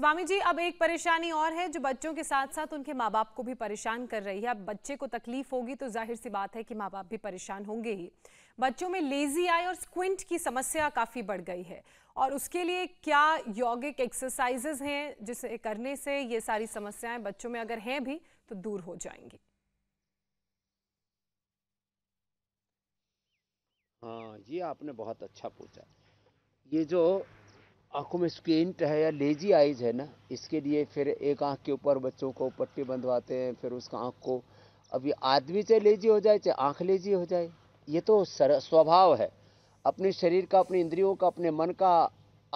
स्वामी जी अब एक परेशानी और है जो बच्चों के साथ साथ उनके माँ बाप को भी परेशान कर रही है अब बच्चे को तकलीफ होगी तो जाहिर सी बात है कि माँ बाप भी परेशान होंगे ही बच्चों में लेजी आई और स्क्विंट की समस्या काफ़ी बढ़ गई है और उसके लिए क्या योगिक एक्सरसाइजेस हैं जिसे करने से ये सारी समस्याएं बच्चों में अगर हैं भी तो दूर हो जाएंगी हाँ ये आपने बहुत अच्छा पूछा ये जो आँखों में स्केंट है या लेजी आइज है ना इसके लिए फिर एक आँख के ऊपर बच्चों को पट्टी बंधवाते हैं फिर उसका आँख को अभी आदमी चाहे लेजी हो जाए चाहे आँख लेजी हो जाए ये तो सर स्वभाव है अपने शरीर का अपने इंद्रियों का अपने मन का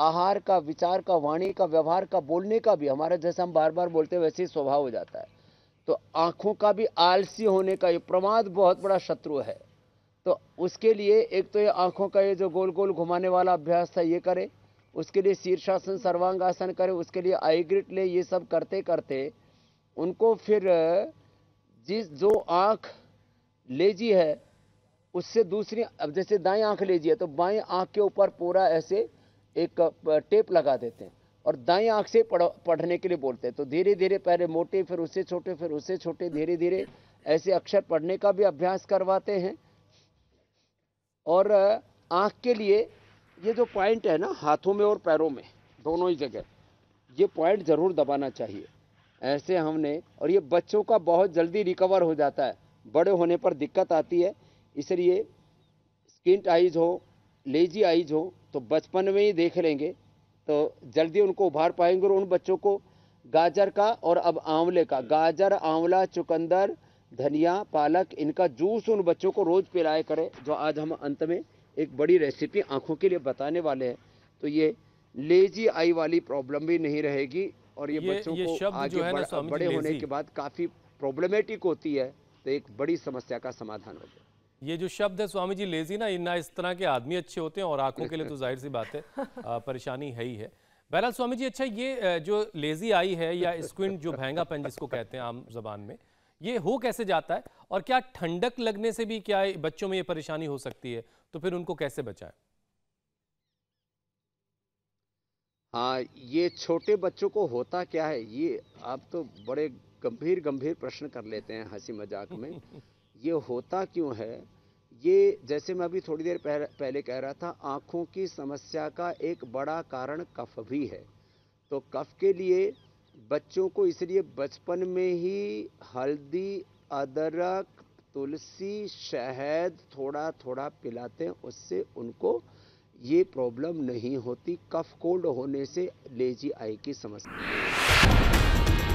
आहार का विचार का वाणी का व्यवहार का बोलने का भी हमारा जैसा हम बार बार बोलते हैं वैसे ही स्वभाव हो जाता है तो आँखों का भी आलसी होने का ये प्रमाद बहुत बड़ा शत्रु है तो उसके लिए एक तो ये आँखों का ये जो गोल गोल घुमाने वाला अभ्यास था ये करें उसके लिए शीर्षासन सर्वांगासन करें उसके लिए आईग्रिट ले ये सब करते करते उनको फिर जिस जो आँख लेजी है उससे दूसरी अब जैसे दाएं आँख लेजी है तो बाएं आँख के ऊपर पूरा ऐसे एक टेप लगा देते हैं और दाएं आँख से पढ़ पढ़ने के लिए बोलते हैं तो धीरे धीरे पहले मोटे फिर उससे छोटे फिर उससे छोटे धीरे धीरे ऐसे अक्षर पढ़ने का भी अभ्यास करवाते हैं और आँख के लिए ये जो पॉइंट है ना हाथों में और पैरों में दोनों ही जगह ये पॉइंट ज़रूर दबाना चाहिए ऐसे हमने और ये बच्चों का बहुत जल्दी रिकवर हो जाता है बड़े होने पर दिक्कत आती है इसलिए स्किंट आइज हो लेजी आइज हो तो बचपन में ही देख लेंगे तो जल्दी उनको उभार पाएंगे और उन बच्चों को गाजर का और अब आंवले का गाजर आंवला चुकंदर धनिया पालक इनका जूस उन बच्चों को रोज़ पिलाया करें जो आज हम अंत में एक बड़ी रेसिपी आँखों के लिए बताने वाले हैं तो ये लेजी आई वाली प्रॉब्लम भी नहीं रहेगी और ये, ये बच्चों ये को आगे बड़, बड़े, बड़े होने के बाद काफ़ी प्रॉब्लमेटिक होती है तो एक बड़ी समस्या का समाधान हो गया ये जो शब्द है स्वामी जी लेजी ना ना इस तरह के आदमी अच्छे होते हैं और आंखों के लिए तो जाहिर सी बात है परेशानी है ही है बहरहाल स्वामी जी अच्छा ये जो लेजी आई है या स्क्विंट जो भैंगा पेन जिसको कहते हैं आम जबान में ये हो कैसे जाता है और क्या ठंडक लगने से भी क्या बच्चों में ये परेशानी हो सकती है तो फिर उनको कैसे बचाएं हाँ ये छोटे बच्चों को होता क्या है ये आप तो बड़े गंभीर गंभीर प्रश्न कर लेते हैं हंसी मजाक में ये होता क्यों है ये जैसे मैं अभी थोड़ी देर पहले, पहले कह रहा था आंखों की समस्या का एक बड़ा कारण कफ भी है तो कफ के लिए बच्चों को इसलिए बचपन में ही हल्दी अदरक तुलसी शहद थोड़ा थोड़ा पिलाते हैं उससे उनको ये प्रॉब्लम नहीं होती कफ कोल्ड होने से लेजी आई की समस्या